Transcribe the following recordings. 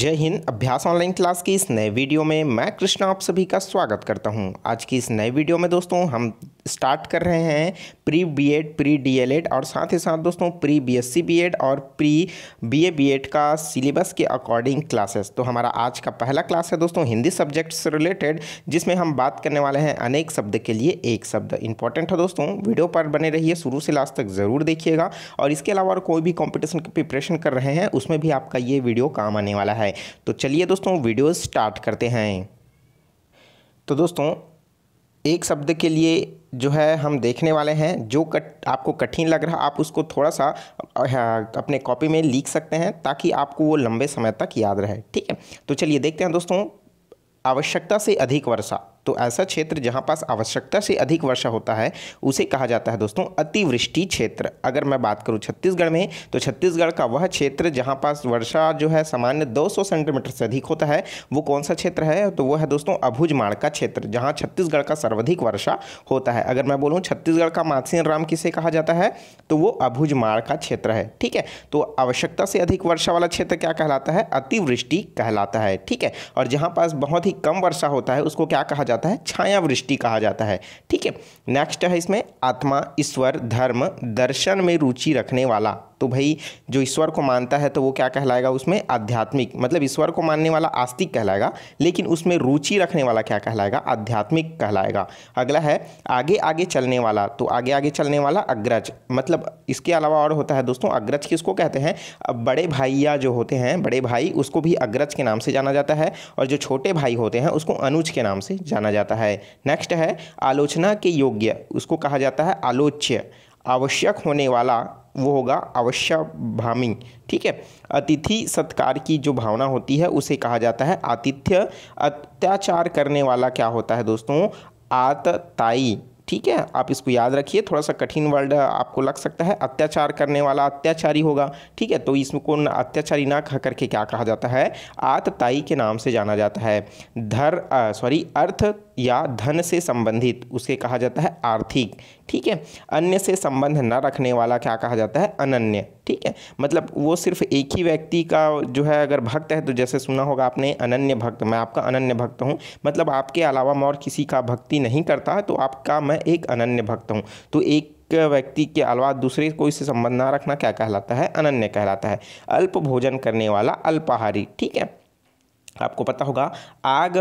जय हिंद अभ्यास online class की इस नए वीडियो में मैं कृष्णा आप सभी का स्वागत करता हूं। आज की इस नए वीडियो में दोस्तों हम स्टार्ट कर रहे हैं प्री बीएड प्री डीएलएड और साथ ही साथ दोस्तों प्री बीएससी बीएड और प्री बीए बीएड का सिलेबस के अकॉर्डिंग क्लासेस तो हमारा आज का पहला क्लास है दोस्तों हिंदी सब्जेक्ट से रिलेटेड जिसमें हम बात करने वाले हैं अनेक शब्द के लिए एक शब्द इंपॉर्टेंट है दोस्तों वीडियो पर बने रहिए शुरू से लास्ट तक ज़रूर देखिएगा और इसके अलावा और कोई भी कॉम्पिटिशन की प्रिपरेशन कर रहे हैं उसमें भी आपका ये वीडियो काम आने वाला है तो चलिए दोस्तों वीडियो स्टार्ट करते हैं तो दोस्तों एक शब्द के लिए जो है हम देखने वाले हैं जो कट आपको कठिन लग रहा आप उसको थोड़ा सा हाँ, अपने कॉपी में लिख सकते हैं ताकि आपको वो लंबे समय तक याद रहे ठीक है तो चलिए देखते हैं दोस्तों आवश्यकता से अधिक वर्षा तो ऐसा क्षेत्र जहाँ पास आवश्यकता से अधिक वर्षा होता है उसे कहा जाता है दोस्तों अतिवृष्टि क्षेत्र अगर मैं बात करूँ छत्तीसगढ़ में तो छत्तीसगढ़ का वह क्षेत्र जहाँ पास वर्षा जो है सामान्य 200 सेंटीमीटर से अधिक होता है वो कौन सा क्षेत्र है तो वह है दोस्तों अभुज का क्षेत्र जहाँ छत्तीसगढ़ का सर्वाधिक वर्षा होता है अगर मैं बोलूँ छत्तीसगढ़ का मासिन राम किसे कहा जाता है तो वो अभुज का क्षेत्र है ठीक है तो आवश्यकता से अधिक वर्षा वाला क्षेत्र क्या कहलाता है अतिवृष्टि कहलाता है ठीक है और जहाँ पास बहुत ही कम वर्षा होता है उसको क्या कहा जाता जाता है छायावृष्टि कहा जाता है ठीक है नेक्स्ट है इसमें आत्मा ईश्वर धर्म दर्शन में रुचि रखने वाला तो भाई जो ईश्वर को मानता है तो वो क्या कहलाएगा उसमें आध्यात्मिक मतलब ईश्वर को मानने वाला आस्तिक कहलाएगा लेकिन उसमें रुचि रखने वाला क्या कहलाएगा आध्यात्मिक कहलाएगा अगला है आगे आगे चलने वाला तो आगे आगे चलने वाला अग्रज मतलब इसके अलावा और होता है दोस्तों अग्रज किसको कहते हैं बड़े भाइया जो होते हैं बड़े भाई उसको भी अग्रज के नाम से जाना जाता है और जो छोटे भाई होते हैं उसको अनुज के नाम से जाना जाता है नेक्स्ट है आलोचना के योग्य उसको कहा जाता है आलोच्य आवश्यक होने वाला वो होगा अवश्य भामी ठीक है अतिथि सत्कार की जो भावना होती है उसे कहा जाता है आतिथ्य अत्याचार करने वाला क्या होता है दोस्तों आतताई ठीक है आप इसको याद रखिए थोड़ा सा कठिन वर्ड आपको लग सकता है अत्याचार करने वाला अत्याचारी होगा ठीक है तो इसको अत्याचारी ना कह करके क्या कहा जाता है आतताई के नाम से जाना जाता है धर सॉरी अर्थ या धन से संबंधित उसे कहा जाता है आर्थिक ठीक है अन्य से संबंध न रखने वाला क्या कहा जाता है अनन्य ठीक है मतलब वो सिर्फ एक ही व्यक्ति का जो है अगर भक्त है तो जैसे सुना होगा आपने अनन्य भक्त मैं आपका अनन्य भक्त हूँ मतलब आपके अलावा मैं और किसी का भक्ति नहीं करता तो आपका मैं एक अनन्य भक्त हूँ तो एक व्यक्ति के अलावा दूसरे को इससे संबंध ना रखना क्या कहलाता है अनन्य कहलाता है अल्प भोजन करने वाला अल्पाहारी ठीक है आपको पता होगा आग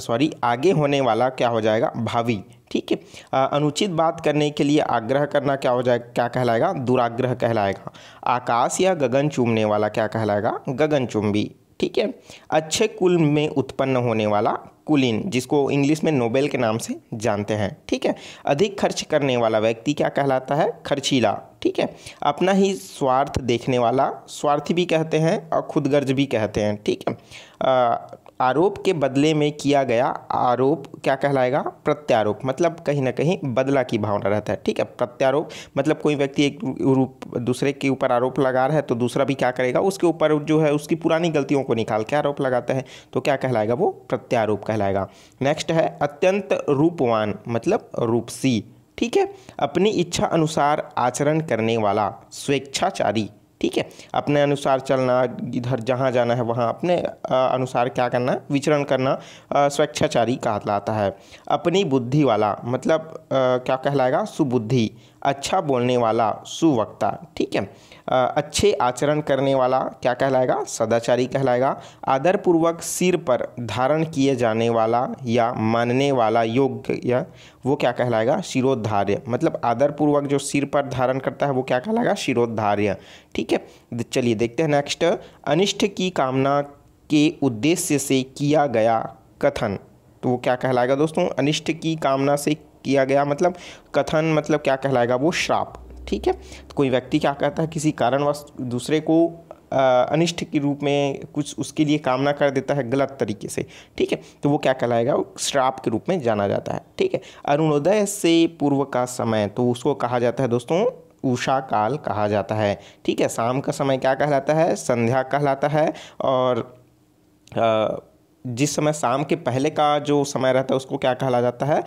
सॉरी आगे होने वाला क्या हो जाएगा भावी ठीक है अनुचित बात करने के लिए आग्रह करना क्या हो जाएगा क्या कहलाएगा दुराग्रह कहलाएगा आकाश या गगन चूमने वाला क्या कहलाएगा गगन चुम्बी ठीक है अच्छे कुल में उत्पन्न होने वाला कुलीन जिसको इंग्लिश में नोबेल के नाम से जानते हैं ठीक है अधिक खर्च करने वाला व्यक्ति क्या कहलाता है खर्चीला ठीक है अपना ही स्वार्थ देखने वाला स्वार्थी भी कहते हैं और खुदगर्ज भी कहते हैं ठीक है आरोप के बदले में किया गया आरोप क्या कहलाएगा प्रत्यारोप मतलब कहीं ना कहीं बदला की भावना रहता है ठीक है प्रत्यारोप मतलब कोई व्यक्ति एक रूप दूसरे के ऊपर आरोप लगा रहा है तो दूसरा भी क्या करेगा उसके ऊपर जो है उसकी पुरानी गलतियों को निकाल के आरोप लगाता है तो क्या कहलाएगा वो प्रत्यारोप कहलाएगा नेक्स्ट है अत्यंत रूपवान मतलब रूपसी ठीक है अपनी इच्छा अनुसार आचरण करने वाला स्वेच्छाचारी ठीक है अपने अनुसार चलना इधर जहाँ जाना है वहाँ अपने अनुसार क्या करना विचरण करना स्वेच्छाचारी कहलाता है अपनी बुद्धि वाला मतलब क्या कहलाएगा सुबुद्धि अच्छा बोलने वाला सुवक्ता ठीक है अच्छे आचरण करने वाला क्या कहलाएगा सदाचारी कहलाएगा आदरपूर्वक सिर पर धारण किए जाने वाला या मानने वाला योग्य या वो क्या कहलाएगा शिरोधार्य मतलब आदरपूर्वक जो सिर पर धारण करता है वो क्या कहलाएगा शिरोधार्य ठीक है चलिए देखते हैं नेक्स्ट अनिष्ट की कामना के उद्देश्य से किया गया कथन तो वो क्या कहलाएगा दोस्तों अनिष्ट की कामना से किया गया मतलब कथन मतलब क्या कहलाएगा वो श्राप ठीक है तो कोई व्यक्ति क्या कहता है किसी कारणवश दूसरे को अनिष्ट के रूप में कुछ उसके लिए कामना कर देता है गलत तरीके से ठीक है तो वो क्या कहलाएगा श्राप के रूप में जाना जाता है ठीक है अरुणोदय से पूर्व का समय तो उसको कहा जाता है दोस्तों उषा काल कहा जाता है ठीक है शाम का समय क्या कहलाता है संध्या कहलाता है और आ, जिस समय शाम के पहले का जो समय रहता है उसको क्या कहला जाता है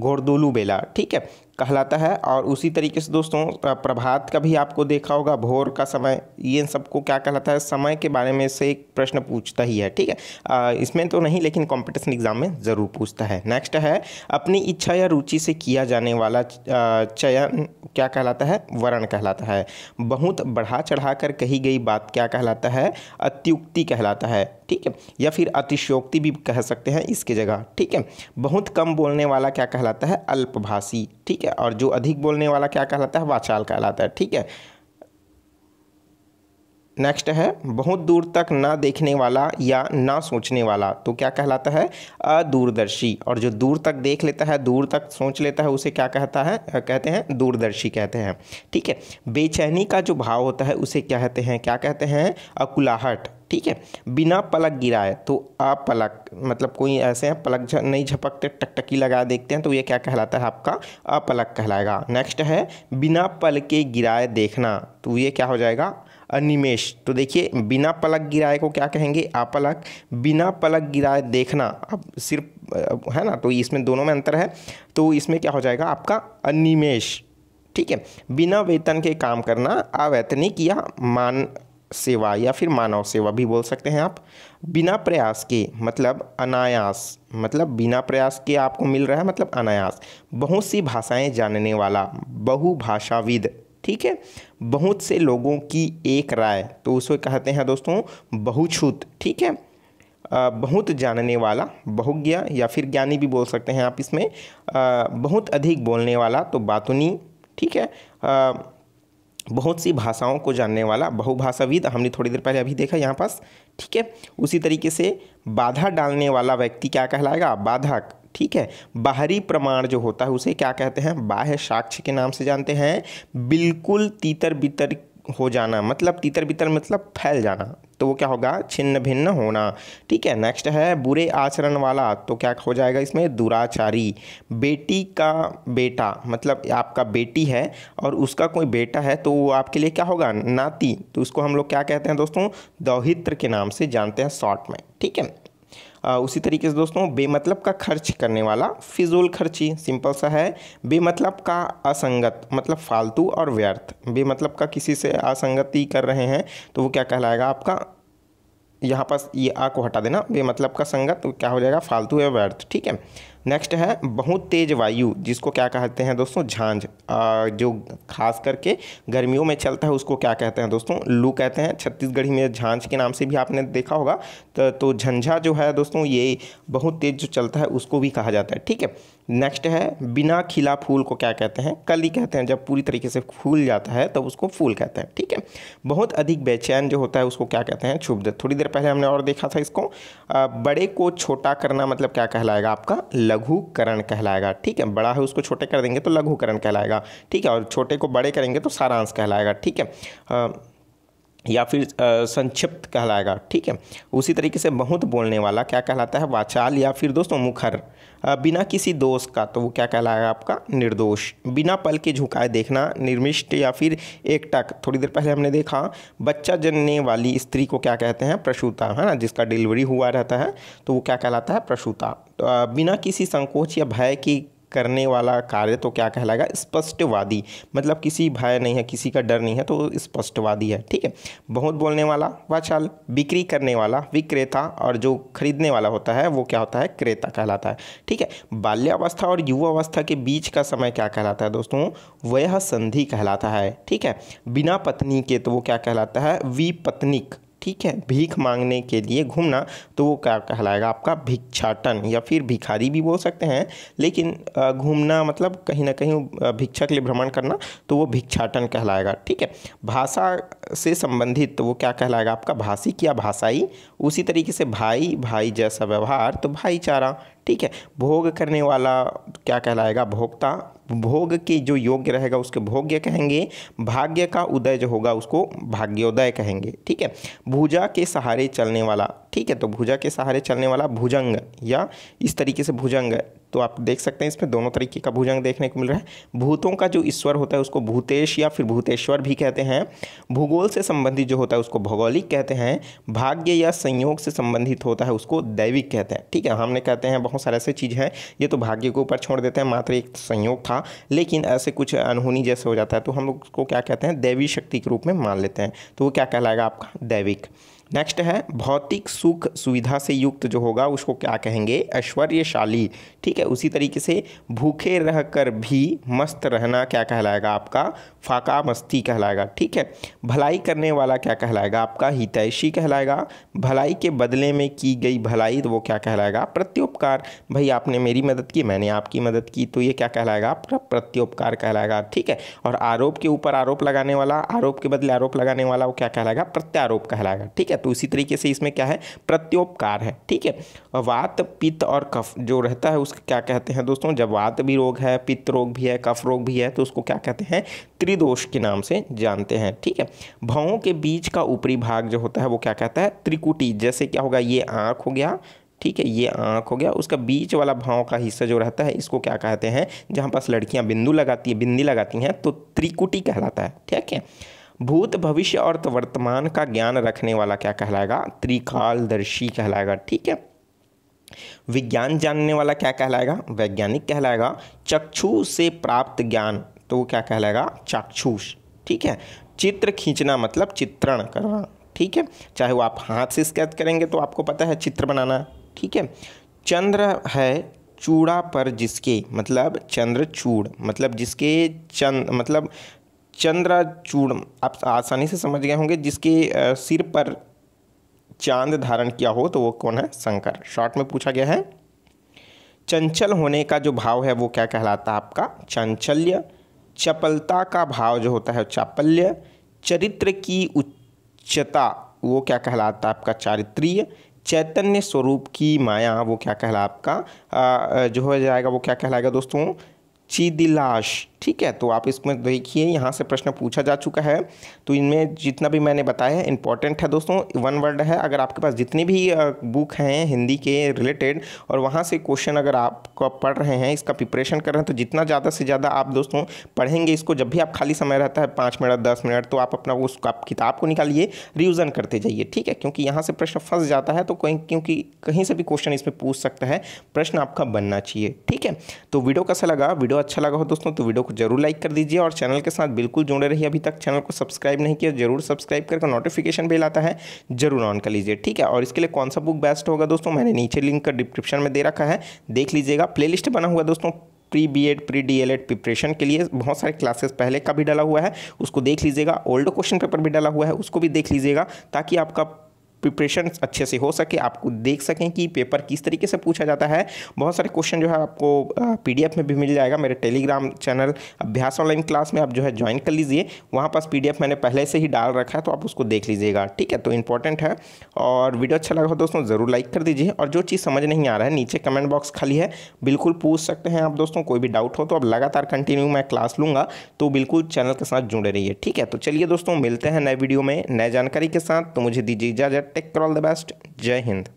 गोरदुलू बेला ठीक है कहलाता है और उसी तरीके से दोस्तों प्रभात का भी आपको देखा होगा भोर का समय ये सबको क्या कहलाता है समय के बारे में से एक प्रश्न पूछता ही है ठीक है इसमें तो नहीं लेकिन कॉम्पिटिशन एग्जाम में ज़रूर पूछता है नेक्स्ट है अपनी इच्छा या रुचि से किया जाने वाला चयन क्या कहलाता है वर्ण कहलाता है बहुत बढ़ा चढ़ा कर कही गई बात क्या कहलाता है अत्युक्ति कहलाता है ठीक है या फिर अतिशयोक्ति भी कह सकते हैं इसके जगह ठीक है बहुत कम बोलने वाला क्या कहलाता है अल्पभाषी ठीक है है और जो अधिक बोलने वाला क्या कहलाता है वाचाल कहलाता है ठीक है नेक्स्ट है बहुत दूर तक ना देखने वाला या ना सोचने वाला तो क्या कहलाता है अदूरदर्शी और जो दूर तक देख लेता है दूर तक सोच लेता है उसे क्या कहता है कहते हैं दूरदर्शी कहते हैं ठीक है बेचैनी का जो भाव होता है उसे क्या कहते हैं क्या कहते हैं अकुलाहट ठीक है बिना पलक गिराए तो आप पलक मतलब कोई ऐसे हैं पलक ज, नहीं झपकते टकटकी लगा देखते हैं तो ये क्या कहलाता है आपका अपलक कहलाएगा नेक्स्ट है बिना पल के गिराए देखना तो ये क्या हो जाएगा अनिमेश तो देखिए बिना पलक गिराए को क्या कहेंगे अपलक बिना पलक गिराए देखना अब सिर्फ है ना तो इसमें दोनों में अंतर है तो इसमें क्या हो जाएगा आपका अनिमेश ठीक है बिना वेतन के काम करना अवैतनिक या मान सेवा या फिर मानव सेवा भी बोल सकते हैं आप बिना प्रयास के मतलब अनायास मतलब बिना प्रयास के आपको मिल रहा है मतलब अनायास बहुत सी भाषाएं जानने वाला बहुभाषाविद ठीक है बहुत से लोगों की एक राय तो उसे कहते हैं दोस्तों बहुछूत ठीक है बहुत जानने वाला बहुज्ञ या फिर ज्ञानी भी बोल सकते हैं आप इसमें बहुत अधिक बोलने वाला तो बातुनी ठीक है आ, बहुत सी भाषाओं को जानने वाला बहुभाषाविद हमने थोड़ी देर पहले अभी देखा यहाँ पास ठीक है उसी तरीके से बाधा डालने वाला व्यक्ति क्या कहलाएगा बाधक ठीक है बाहरी प्रमाण जो होता है उसे क्या कहते हैं बाह्य साक्ष्य के नाम से जानते हैं बिल्कुल तीतर बितर हो जाना मतलब तीतर बितर मतलब फैल जाना तो वो क्या होगा छिन्न भिन्न होना ठीक है नेक्स्ट है बुरे आचरण वाला तो क्या हो जाएगा इसमें दुराचारी बेटी का बेटा मतलब आपका बेटी है और उसका कोई बेटा है तो वो आपके लिए क्या होगा नाती तो उसको हम लोग क्या कहते हैं दोस्तों दौहित्र के नाम से जानते हैं शॉर्ट में ठीक है उसी तरीके से दोस्तों बेमतलब का खर्च करने वाला फिजूल खर्ची सिंपल सा है बेमतलब का असंगत मतलब फालतू और व्यर्थ बेमतलब का किसी से असंगति कर रहे हैं तो वो क्या कहलाएगा आपका यहाँ पर ये आ को हटा देना मतलब का संगत तो क्या हो जाएगा फालतू है व्यर्थ ठीक है नेक्स्ट है बहुत तेज वायु जिसको क्या कहते हैं दोस्तों झांझ जो खास करके गर्मियों में चलता है उसको क्या कहते हैं दोस्तों लू कहते हैं छत्तीसगढ़ी में झांझ के नाम से भी आपने देखा होगा तो झंझा तो जो है दोस्तों ये बहुत तेज जो चलता है उसको भी कहा जाता है ठीक है नेक्स्ट है बिना खिला फूल को क्या कहते हैं कली कहते हैं जब पूरी तरीके से फूल जाता है तब तो उसको फूल कहते हैं ठीक है बहुत अधिक बेचैन जो होता है उसको क्या कहते हैं क्षुब्ध थोड़ी देर पहले हमने और देखा था इसको आ, बड़े को छोटा करना मतलब क्या कहलाएगा आपका लघुकरण कहलाएगा ठीक है बड़ा है उसको छोटे कर देंगे तो लघुकरण कहलाएगा ठीक है और छोटे को बड़े करेंगे तो सारांश कहलाएगा ठीक है या फिर संक्षिप्त कहलाएगा ठीक है उसी तरीके से बहुत बोलने वाला क्या कहलाता है वाचाल या फिर दोस्तों मुखर बिना किसी दोष का तो वो क्या कहलाएगा आपका निर्दोष बिना पल के झुकाए देखना निर्मिष्ट या फिर एकटक थोड़ी देर पहले हमने देखा बच्चा जनने वाली स्त्री को क्या कहते हैं प्रसूता है ना जिसका डिलीवरी हुआ रहता है तो वो क्या कहलाता है प्रसूता तो बिना किसी संकोच या भय की करने वाला कार्य तो क्या कहलाएगा स्पष्टवादी मतलब किसी भय नहीं है किसी का डर नहीं है तो स्पष्टवादी है ठीक है बहुत बोलने वाला वाचाल बिक्री करने वाला विक्रेता और जो खरीदने वाला होता है वो क्या होता है क्रेता कहलाता है ठीक है बाल्यावस्था और युवावस्था के बीच का समय क्या कहलाता है दोस्तों वह संधि कहलाता है ठीक है बिना पत्नी के तो वो क्या कहलाता है विपत्निक ठीक है भीख मांगने के लिए घूमना तो वो क्या कहलाएगा आपका भिक्षाटन या फिर भिखारी भी बोल सकते हैं लेकिन घूमना मतलब कहीं ना कहीं भिक्षा के लिए भ्रमण करना तो वो भिक्षाटन कहलाएगा ठीक है भाषा से संबंधित तो वो क्या कहलाएगा आपका भाषिक या भाषाई उसी तरीके से भाई भाई जैसा व्यवहार तो भाईचारा ठीक है भोग करने वाला क्या कहलाएगा भोक्ता भोग के जो योग्य रहेगा उसके भोग्य कहेंगे भाग्य का उदय जो होगा उसको भाग्योदय कहेंगे ठीक है भुजा के सहारे चलने वाला ठीक है तो भुजा के सहारे चलने वाला भुजंग या इस तरीके से भुजंग तो आप देख सकते हैं इसमें दोनों तरीके का भुजंग देखने को मिल रहा है भूतों का जो ईश्वर होता है उसको भूतेश या फिर भूतेश्वर भी कहते हैं भूगोल से संबंधित जो होता है उसको भौगोलिक कहते हैं भाग्य या संयोग से संबंधित होता है उसको दैविक कहते हैं ठीक है हमने कहते हैं बहुत सारे ऐसे चीज़ हैं ये तो भाग्य के ऊपर छोड़ देते हैं मात्र एक संयोग था लेकिन ऐसे कुछ अनहोनी जैसे हो जाता है तो हम लोग उसको क्या कहते हैं दैवी शक्ति के रूप में मान लेते हैं तो वो क्या कहलाएगा आपका दैविक नेक्स्ट है भौतिक सुख सुविधा से युक्त जो होगा उसको क्या कहेंगे ऐश्वर्यशाली ठीक है उसी तरीके से भूखे रहकर भी मस्त रहना क्या कहलाएगा आपका फाका मस्ती कहलाएगा ठीक है भलाई करने वाला क्या कहलाएगा आपका हितैषी कहलाएगा भलाई के बदले में की गई भलाई तो वो क्या कहलाएगा प्रत्योपकार भाई आपने मेरी मदद की मैंने आपकी मदद की तो ये क्या कहलाएगा आपका प्रत्योपकार कहलाएगा ठीक है और आरोप के ऊपर आरोप लगाने वाला आरोप के बदले आरोप लगाने वाला वो क्या कहलाएगा प्रत्यारोप कहलाएगा ठीक है है तो उसी तरीके से इसमें क्या है प्रत्योपकार है ठीक है वात पित्त और कफ जो रहता है उसको क्या कहते हैं दोस्तों जब वात भी रोग है पित्त रोग भी है कफ रोग भी है तो उसको क्या कहते हैं त्रिदोष के नाम से जानते हैं ठीक है भावों के बीच का ऊपरी भाग जो होता है वो क्या कहता है त्रिकुटी जैसे क्या होगा ये आँख हो गया ठीक है ये आँख हो गया उसका बीच वाला भाव का हिस्सा जो रहता है इसको क्या कहते हैं जहाँ पास लड़कियाँ बिंदु लगाती है बिंदी लगाती हैं तो त्रिकुटी कहलाता है ठीक है भूत भविष्य और तो वर्तमान का ज्ञान रखने वाला क्या कहलाएगा त्रिकालदर्शी कहलाएगा ठीक है विज्ञान जानने वाला क्या कहलाएगा वैज्ञानिक कहलाएगा चक्षु से प्राप्त ज्ञान तो वो क्या कहलाएगा चाक्षुष ठीक है चित्र खींचना मतलब चित्रण करना ठीक है चाहे वो आप हाथ से स्केच करेंगे तो आपको पता है चित्र बनाना ठीक है चंद्र है चूड़ा पर जिसके मतलब चंद्र चूड़ मतलब जिसके चंद मतलब चंद्राचूड़म आप आसानी से समझ गए होंगे जिसके सिर पर चांद धारण किया हो तो वो कौन है शंकर शॉर्ट में पूछा गया है चंचल होने का जो भाव है वो क्या कहलाता है आपका चांचल्य चपलता का भाव जो होता है चापल्य चरित्र की उच्चता वो क्या कहलाता है आपका चारित्रीय चैतन्य स्वरूप की माया वो क्या कहला आपका जो हो जाएगा वो क्या कहलाएगा दोस्तों चिदिलाश ठीक है तो आप इसमें देखिए यहाँ से प्रश्न पूछा जा चुका है तो इनमें जितना भी मैंने बताया है इंपॉर्टेंट है दोस्तों वन वर्ड है अगर आपके पास जितनी भी बुक हैं हिंदी के रिलेटेड और वहाँ से क्वेश्चन अगर आप पढ़ रहे हैं इसका प्रिपरेशन कर रहे हैं तो जितना ज़्यादा से ज़्यादा आप दोस्तों पढ़ेंगे इसको जब भी आप खाली समय रहता है पाँच मिनट दस मिनट तो आप अपना उस आप किताब को निकालिए रिविज़न करते जाइए ठीक है क्योंकि यहाँ से प्रश्न फंस जाता है तो कहीं क्योंकि कहीं से भी क्वेश्चन इसमें पूछ सकता है प्रश्न आपका बनना चाहिए ठीक है तो वीडियो कैसा लगा वीडियो अच्छा लगा हो दोस्तों तो वीडियो को जरूर लाइक कर दीजिए और चैनल के साथ बिल्कुल जुड़े रहिए अभी तक चैनल को सब्सक्राइब नहीं किया जरूर सब्सक्राइब करके नोटिफिकेशन बिल आता है जरूर ऑन कर लीजिए ठीक है और इसके लिए कौन सा बुक बेस्ट होगा दोस्तों मैंने नीचे लिंक का डिस्क्रिप्शन में दे रखा है देख लीजिएगा प्ले बना हुआ दोस्तों pre B Ed pre D L Ed preparation के लिए बहुत सारे क्लासेस पहले का भी डाला हुआ है उसको देख लीजिएगा ओल्ड क्वेश्चन पेपर भी डाला हुआ है उसको भी देख लीजिएगा ताकि आपका प्रिपरेशन अच्छे से हो सके आपको देख सकें कि पेपर किस तरीके से पूछा जाता है बहुत सारे क्वेश्चन जो है आपको पी में भी मिल जाएगा मेरे टेलीग्राम चैनल अभ्यास ऑनलाइन क्लास में आप जो है ज्वाइन कर लीजिए वहाँ पास पी मैंने पहले से ही डाल रखा है तो आप उसको देख लीजिएगा ठीक है तो इंपॉर्टेंट है और वीडियो अच्छा लगा हो दोस्तों ज़रूर लाइक कर दीजिए और जो चीज़ समझ नहीं आ रहा है नीचे कमेंट बॉक्स खाली है बिल्कुल पूछ सकते हैं आप दोस्तों कोई भी डाउट हो तो अब लगातार कंटिन्यू मैं क्लास लूँगा तो बिल्कुल चैनल के साथ जुड़े रहिए ठीक है तो चलिए दोस्तों मिलते हैं नए वीडियो में नए जानकारी के साथ तो मुझे दीजिए इजाज़त टेक ऑल द बेस्ट जय हिंद